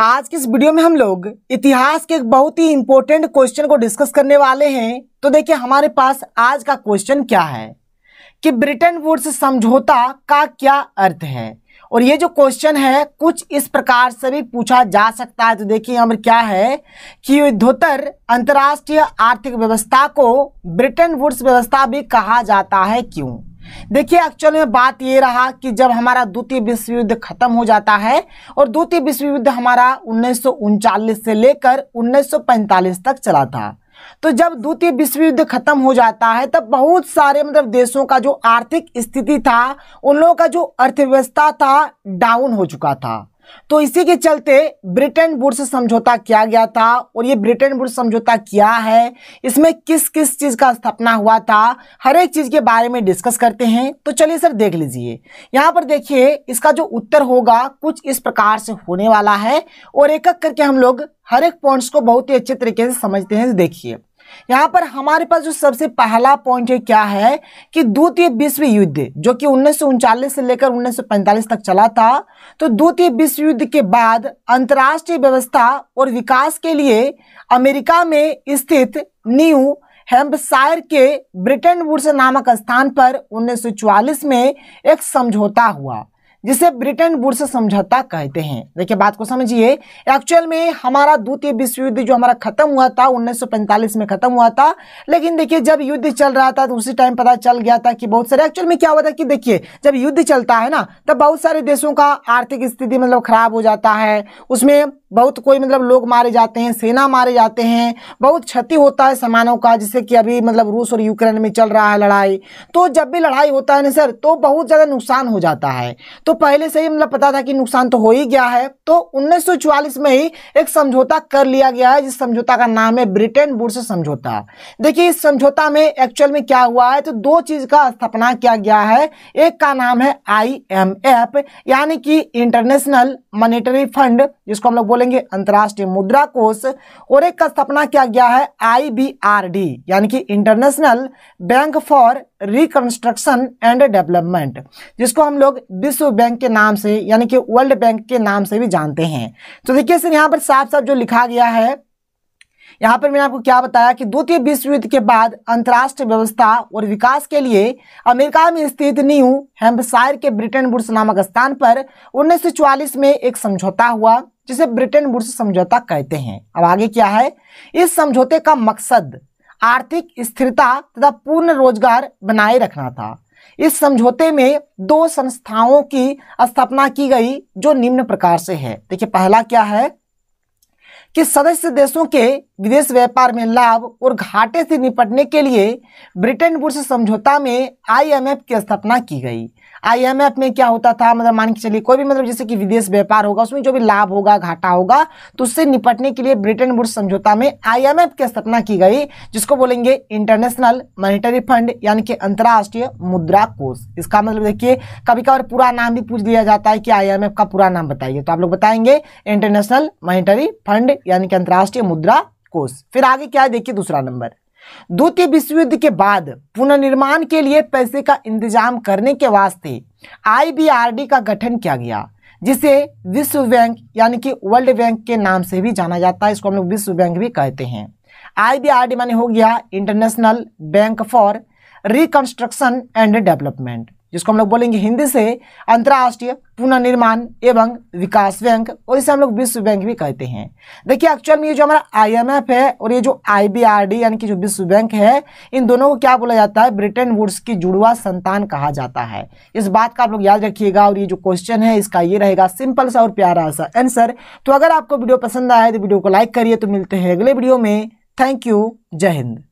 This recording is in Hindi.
आज के इस वीडियो में हम लोग इतिहास के एक बहुत ही इंपॉर्टेंट क्वेश्चन को डिस्कस करने वाले हैं तो देखिए हमारे पास आज का क्वेश्चन क्या है कि ब्रिटेन वुड्स समझौता का क्या अर्थ है और ये जो क्वेश्चन है कुछ इस प्रकार से भी पूछा जा सकता है तो देखिए यहाँ पर क्या है कि युद्धोत्तर अंतर्राष्ट्रीय आर्थिक व्यवस्था को ब्रिटेन वुड्स व्यवस्था भी कहा जाता है क्यों देखिए एक्चुअल में बात ये रहा कि जब हमारा द्वितीय विश्व युद्ध खत्म हो जाता है और द्वितीय विश्व युद्ध हमारा उन्नीस से लेकर उन्नीस तक चला था तो जब द्वितीय विश्व युद्ध खत्म हो जाता है तब बहुत सारे मतलब देशों का जो आर्थिक स्थिति था उन लोगों का जो अर्थव्यवस्था था डाउन हो चुका था तो इसी के चलते ब्रिटेन वुड्स समझौता किया गया था और ये ब्रिटेन वुड्स समझौता क्या है इसमें किस किस चीज़ का स्थापना हुआ था हर एक चीज़ के बारे में डिस्कस करते हैं तो चलिए सर देख लीजिए यहाँ पर देखिए इसका जो उत्तर होगा कुछ इस प्रकार से होने वाला है और एक एक करके हम लोग हर एक पॉइंट्स को बहुत ही अच्छे तरीके से समझते हैं देखिए यहाँ पर हमारे पास जो सबसे पहला पॉइंट है क्या है कि द्वितीय विश्व युद्ध जो कि उन्नीस से लेकर 1945 तक चला था तो द्वितीय विश्व युद्ध के बाद अंतर्राष्ट्रीय व्यवस्था और विकास के लिए अमेरिका में स्थित न्यू हेम्पसायर के ब्रिटेन वुड्स नामक स्थान पर उन्नीस में एक समझौता हुआ जिसे ब्रिटेन बुर्स समझौता कहते हैं देखिए बात को समझिए एक्चुअल में हमारा द्वितीय विश्व युद्ध जो हमारा खत्म हुआ था 1945 में खत्म हुआ था लेकिन देखिए जब युद्ध चल रहा था तो उसी टाइम पता चल गया था कि बहुत सारे एक्चुअल में क्या हुआ था कि देखिए जब युद्ध चलता है ना तब बहुत सारे देशों का आर्थिक स्थिति मतलब खराब हो जाता है उसमें बहुत कोई मतलब लोग मारे जाते हैं सेना मारे जाते हैं बहुत क्षति होता है सामानों का जैसे कि अभी मतलब रूस और यूक्रेन में चल रहा है लड़ाई तो जब भी लड़ाई होता है ना सर तो बहुत ज़्यादा नुकसान हो जाता है तो पहले से ही मतलब पता था कि नुकसान तो हो ही गया है तो उन्नीस में ही एक समझौता कर लिया गया है जिस समझौता का नाम है ब्रिटेन बुर्स समझौता देखिए इस समझौता में एक्चुअल में क्या हुआ है तो दो चीज़ का स्थापना किया गया है एक का नाम है आई यानी कि इंटरनेशनल मॉनिटरी फंड जिसको हम लोग बोल बोलेंगे अंतर्राष्ट्रीय मुद्रा कोष और एक का स्थापना किया गया है आईबीआरडी यानी कि international bank for reconstruction and development जिसको हम लोग विश्व बैंक के नाम से यानी कि वर्ल्ड बैंक के नाम से भी जानते हैं तो देखिए सर यहाँ पर साफ साफ जो लिखा गया है यहाँ पर मैंने आपको क्या बताया कि द्वितीय विश्व युद्ध के बाद अंतर्राष्ट्रीय व्यवस्था और विकास के लिए अमेरिका में स्थित न्यू हेम्पशायर के ब्रिटेन बुर्स नामक स्थान पर उन्नीस में एक समझौता हुआ जिसे ब्रिटेन बुर्स समझौता कहते हैं अब आगे क्या है इस समझौते का मकसद आर्थिक स्थिरता तथा पूर्ण रोजगार बनाए रखना था इस समझौते में दो संस्थाओं की स्थापना की गई जो निम्न प्रकार से है देखिए पहला क्या है कि सदस्य देशों के विदेश व्यापार में लाभ और घाटे से निपटने के लिए ब्रिटेन वुड्स समझौता में आईएमएफ की स्थापना की गई आईएमएफ में क्या होता था मतलब मान के चलिए कोई भी मतलब जैसे कि विदेश व्यापार होगा उसमें जो भी लाभ होगा घाटा होगा तो उससे निपटने के लिए ब्रिटेन वुड्स समझौता में आईएमएफ की स्थापना की गई जिसको बोलेंगे इंटरनेशनल मॉनिटरी फंड यानी कि अंतर्राष्ट्रीय मुद्रा कोष इसका मतलब देखिए कभी कभार पूरा नाम भी पूछ दिया जाता है कि आई का पूरा नाम बताइए तो आप लोग बताएंगे इंटरनेशनल मॉनिटरी फंड यानी कि अंतर्राष्ट्रीय मुद्रा कोष फिर आगे क्या है देखिए दूसरा नंबर द्वितीय विश्व युद्ध के बाद पुनर्निर्माण के लिए पैसे का इंतजाम करने के वास्ते आईबीआरडी का गठन किया गया जिसे विश्व बैंक यानी कि वर्ल्ड बैंक के नाम से भी जाना जाता है इसको हम लोग विश्व बैंक भी कहते हैं आईबीआरडी माने हो गया international bank for reconstruction and development जिसको हम लोग बोलेंगे हिंदी से अंतर्राष्ट्रीय पुनर्निर्माण एवं विकास बैंक और इसे हम लोग विश्व बैंक भी कहते हैं देखिए एक्चुअल में ये जो हमारा आईएमएफ है और ये जो आईबीआरडी यानी कि जो विश्व बैंक है इन दोनों को क्या बोला जाता है ब्रिटेन वुड्स की जुड़वा संतान कहा जाता है इस बात का आप लोग याद रखिएगा और ये जो क्वेश्चन है इसका ये रहेगा सिंपल सा और प्यारा सा आंसर तो अगर आपको वीडियो पसंद आए तो वीडियो को लाइक करिए तो मिलते हैं अगले वीडियो में थैंक यू जय हिंद